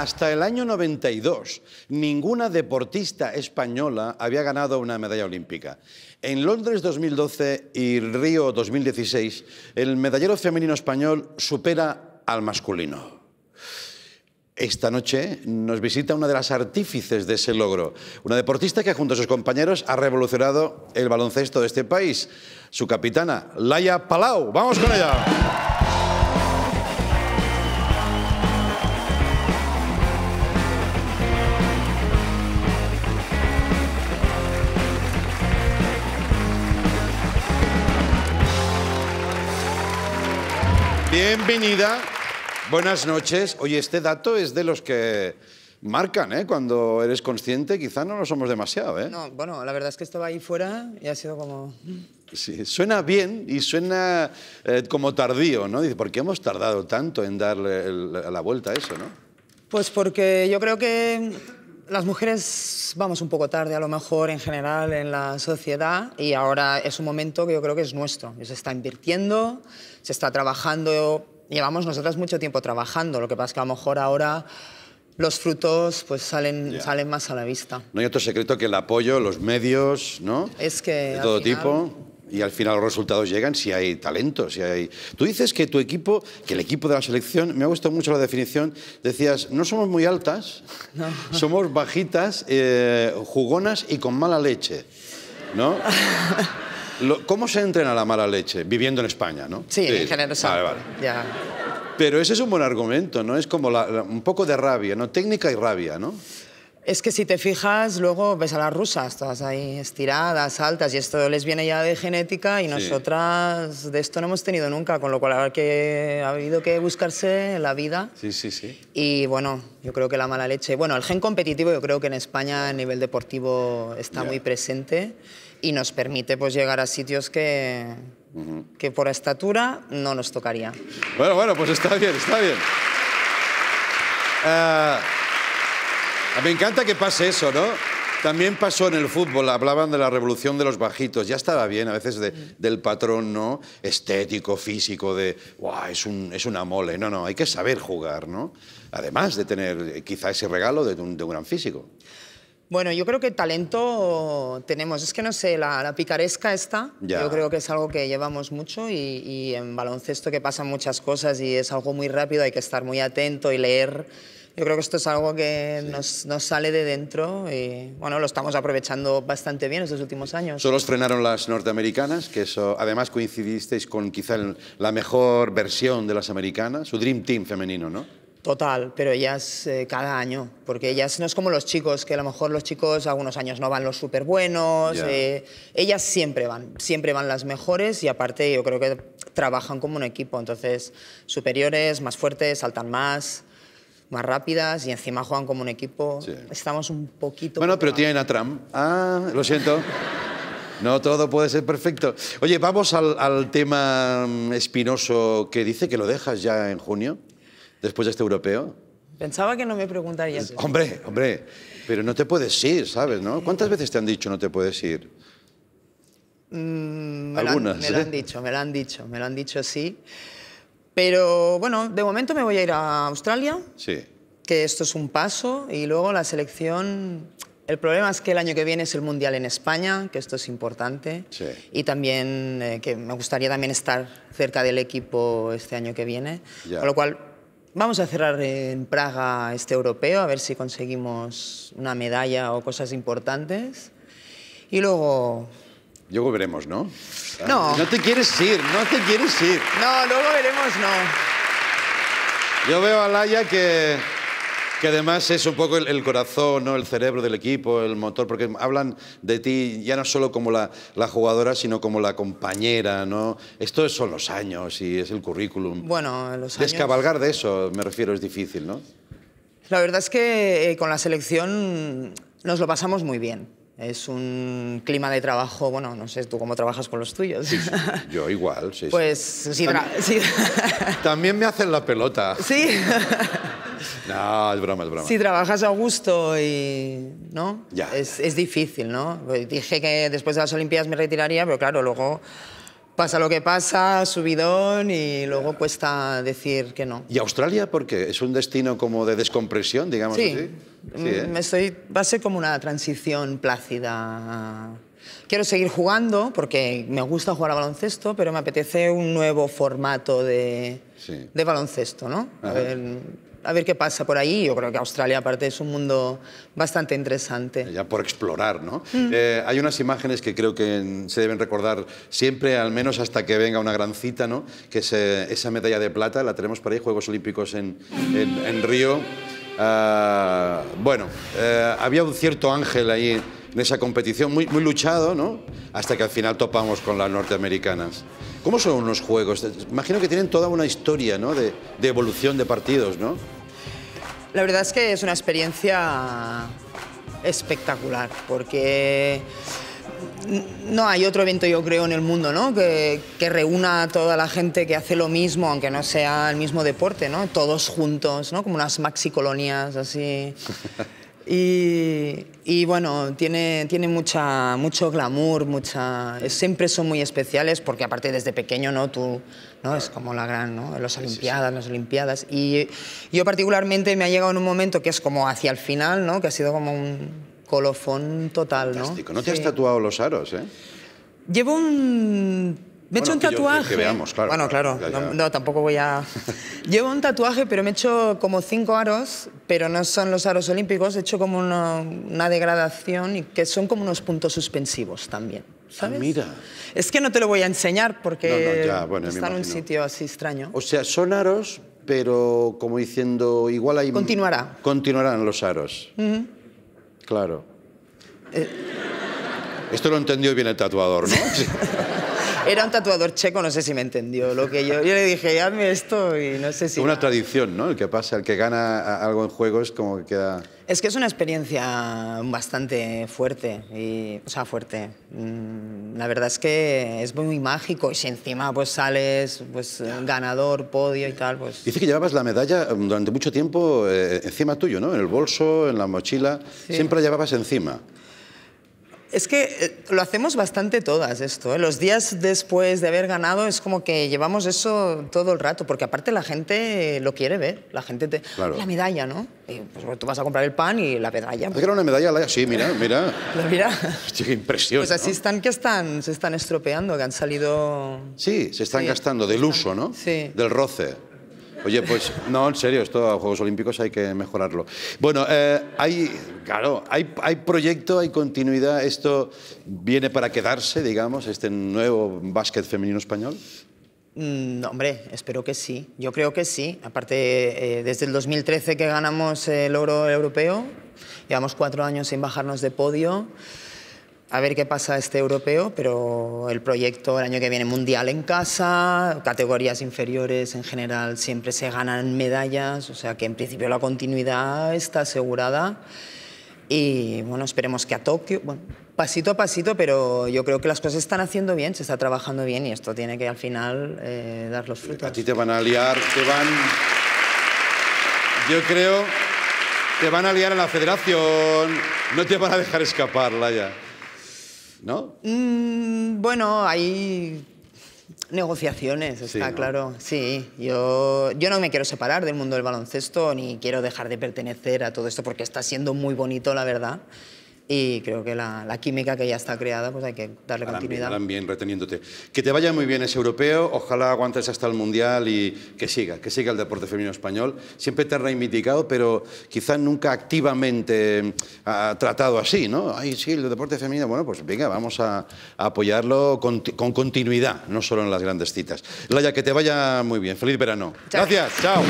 Hasta el año 92, ninguna deportista española había ganado una medalla olímpica. En Londres 2012 y Río 2016, el medallero femenino español supera al masculino. Esta noche nos visita una de las artífices de ese logro, una deportista que junto a sus compañeros ha revolucionado el baloncesto de este país, su capitana, Laia Palau. ¡Vamos con ella! Bienvenida, buenas noches. Oye, este dato es de los que marcan, ¿eh? Cuando eres consciente, quizá no lo somos demasiado, ¿eh? No, bueno, la verdad es que estaba ahí fuera y ha sido como... Sí, suena bien y suena eh, como tardío, ¿no? Dice, ¿por qué hemos tardado tanto en darle la vuelta a eso, no? Pues porque yo creo que las mujeres vamos un poco tarde, a lo mejor en general en la sociedad, y ahora es un momento que yo creo que es nuestro. Se está invirtiendo, se está trabajando, llevamos nosotras mucho tiempo trabajando, lo que pasa es que a lo mejor ahora los frutos pues salen, salen más a la vista. No hay otro secreto que el apoyo, los medios, ¿no? Es que... De todo tipo y al final los resultados llegan si hay talento, si hay... Tú dices que tu equipo, que el equipo de la selección, me ha gustado mucho la definición, decías, no somos muy altas, somos bajitas, eh, jugonas y con mala leche, ¿no? ¿Cómo se entrena la mala leche? Viviendo en España, ¿no? Sí, en general. Vale, vale. Ya. Pero ese es un buen argumento, ¿no? Es como un poco de rabia, ¿no? Técnica y rabia, ¿no? Es que si te fijas, luego ves a las rusas, todas ahí estiradas, altas, y esto les viene ya de genética y nosotras de esto no hemos tenido nunca, con lo cual que ha habido que buscarse la vida. Sí, sí, sí. Y bueno, yo creo que la mala leche. Bueno, el gen competitivo yo creo que en España a nivel deportivo está muy presente y nos permite pues llegar a sitios que, que por estatura no nos tocaría. Bueno, bueno, pues está bien, está bien. Eh, Ah, me encanta que pase eso, ¿no? También pasó en el fútbol, hablaban de la revolución de los bajitos, ya estaba bien a veces del patrón ¿no? estético, físico, de ¡guau, es, un, es una mole, no, no, hay que saber jugar, ¿no? Además de tener eh, quizá ese regalo de un, gran físico. Bueno, yo creo que talento tenemos. Es que no sé, la, picaresca está. Yo creo que es algo que llevamos mucho y, y en baloncesto que pasan muchas cosas y es algo muy rápido, hay que estar muy atento y leer yo creo que esto es algo que nos, sale de dentro y bueno, lo estamos aprovechando bastante bien estos últimos años. Solo os frenaron las norteamericanas, que eso, además coincidisteis con quizá la mejor versión de las americanas, su Dream Team femenino, ¿no? Total, pero ellas eh, cada año, porque ellas no es como los chicos, que a lo mejor los chicos algunos años no van los súper buenos, eh, ellas siempre van, siempre van las mejores y aparte yo creo que trabajan como un equipo, entonces superiores, más fuertes, saltan más, más rápidas y encima juegan como un equipo. Estamos un poquito... Bueno, pero tienen a Trump. Ah, lo siento. No todo puede ser perfecto. Oye, vamos al, tema mm, espinoso que dice que lo dejas ya en junio, después de este europeo. Pensaba que no me preguntarías. Hombre, hombre, pero no te puedes ir, ¿sabes? ¿no? ¿Cuántas veces te han dicho no te puedes ir? Mm, Algunas. me lo ¿eh? han dicho, me lo han dicho, me lo han dicho sí. Pero bueno, de momento me voy a ir a Australia. Sí. Que esto es un paso y luego la selección. El problema es que el año que viene es el Mundial en España, que esto es importante. Sí. Y también eh, que me gustaría también estar cerca del equipo este año que viene. Con lo cual, vamos a cerrar en Praga este europeo, a ver si conseguimos una medalla o cosas importantes. Y luego Luego veremos, ¿no? No. No te quieres ir, no te quieres ir. No, luego veremos, no. Yo veo a Laia que, que además es un poco el, corazón, ¿no? el cerebro del equipo, el motor, porque hablan de ti ya no solo como la, jugadora, sino como la compañera, ¿no? Esto son los años y es el currículum. Bueno, los años... Descabalgar de eso, me refiero, es difícil, ¿no? La verdad es que eh, con la selección nos lo pasamos muy bien es un clima de trabajo, bueno, no sé tú cómo trabajas con los tuyos. yo igual, sí. Pues sí. También, sí. también me hacen la pelota. Sí. No, es broma, es broma. Si trabajas a gusto y... ¿No? Ya. Es, es difícil, ¿no? Dije que después de las Olimpiadas me retiraría, pero claro, luego pasa lo que pasa, subidón y luego cuesta decir que no. ¿Y Australia por qué? ¿Es un destino como de descompresión, digamos así? Sí, mm, ¿eh? estoy, va a ser como una transición plácida. Quiero seguir jugando porque me gusta jugar a baloncesto, pero me apetece un nuevo formato de, de baloncesto, ¿no? A a ver qué pasa por ahí. Yo creo que Australia, aparte, es un mundo bastante interesante. Ya por explorar, ¿no? Mm. Eh, hay unas imágenes que creo que se deben recordar siempre, al menos hasta que venga una gran cita, ¿no? Que es eh, esa medalla de plata, la tenemos por ahí, Juegos Olímpicos en, Río. Ah, bueno, eh, había un cierto ángel ahí en esa competición, muy, muy luchado, ¿no? Hasta que al final topamos con las norteamericanas. ¿Cómo son unos juegos? Imagino que tienen toda una historia de, evolución de partidos, ¿no? La verdad es que es una experiencia espectacular, porque no hay otro evento, yo creo, en el mundo, ¿no? Que, reúna a toda la gente que hace lo mismo, aunque no sea el mismo deporte, ¿no? Todos juntos, ¿no? Como unas maxi colonias así. Y, y bueno, tiene, tiene mucha, mucho glamour, mucha... siempre son muy especiales porque aparte desde pequeño, ¿no? Tú, ¿no? Es como la gran, ¿no? Las Olimpiadas, las Olimpiadas. Y yo particularmente me ha llegado en un momento que es como hacia el final, ¿no? Que ha sido como un colofón total, ¿no? No te has tatuado los aros, ¿eh? Llevo un me he hecho un tatuaje. claro. Bueno, claro, No, tampoco voy a... Llevo un tatuaje, pero me he hecho como cinco aros, pero no son los aros olímpicos, he hecho como una, degradación y que son como unos puntos suspensivos también. ¿sabes? mira. Es que no te lo voy a enseñar porque está en un sitio así extraño. O sea, son aros, pero como diciendo, igual hay... Continuará. Continuarán los aros. Claro. Eh. Esto lo entendió bien el tatuador, ¿no? Era un tatuador checo, no sé si me entendió lo que yo... Yo le dije, hazme esto y no sé si... Una tradición, ¿no? El que pasa, el que gana algo en juego es como que queda... Es que es una experiencia bastante fuerte, y, o sea, fuerte. Mm, la verdad es que es muy mágico y si encima pues sales pues, ganador, podio y tal, pues... Dice que llevabas la medalla mm, durante mucho tiempo eh, encima tuyo, ¿no? En el bolso, en la mochila, siempre la llevabas encima. Es que eh, lo hacemos bastante todas esto. ¿eh? Los días después de haber ganado es como que llevamos eso todo el rato, porque aparte la gente lo quiere ver. La gente te... La medalla, ¿no? pues, tú vas a comprar el pan y la medalla. Pues. era una medalla, sí, mira, mira. mira. qué impresión. Pues así están que están, se están estropeando, que han salido... Sí, se están gastando del uso, ¿no? Sí. Del roce. Oye, pues no, en serio, esto a Juegos Olímpicos hay que mejorarlo. Bueno, eh, hay, claro, hay, hay proyecto, hay continuidad. ¿Esto viene para quedarse, digamos, este nuevo básquet femenino español? No, mm, hombre, espero que sí. Yo creo que sí. Aparte, eh, desde el 2013 que ganamos el oro europeo, llevamos cuatro años sin bajarnos de podio a ver qué pasa este europeo, pero el proyecto el año que viene mundial en casa, categorías inferiores en general siempre se ganan medallas, o sea que en principio la continuidad está asegurada y bueno, esperemos que a Tokio, bueno, pasito a pasito, pero yo creo que las cosas están haciendo bien, se está trabajando bien y esto tiene que al final eh, dar los frutos. A ti te van a liar, te van... Yo creo... Te van a liar a la federación, no te van a dejar escapar, Laya. ¿no? Mm, bueno, hay negociaciones, está claro. Sí, yo no me quiero separar del mundo del baloncesto ni quiero dejar de pertenecer a todo esto porque está siendo muy bonito, la verdad y creo que la, química que ya está creada, pues hay que darle continuidad. también bien, reteniéndote. Que te vaya muy bien ese europeo, ojalá aguantes hasta el Mundial y que siga, que siga el deporte femenino español. Siempre te ha reivindicado, pero quizás nunca activamente mm, ha tratado así, ¿no? Ay, sí, el deporte femenino, bueno, pues venga, vamos a, apoyarlo con, continuidad, no solo en las grandes citas. Laya, que te vaya muy bien. Feliz verano. Gracias, chao.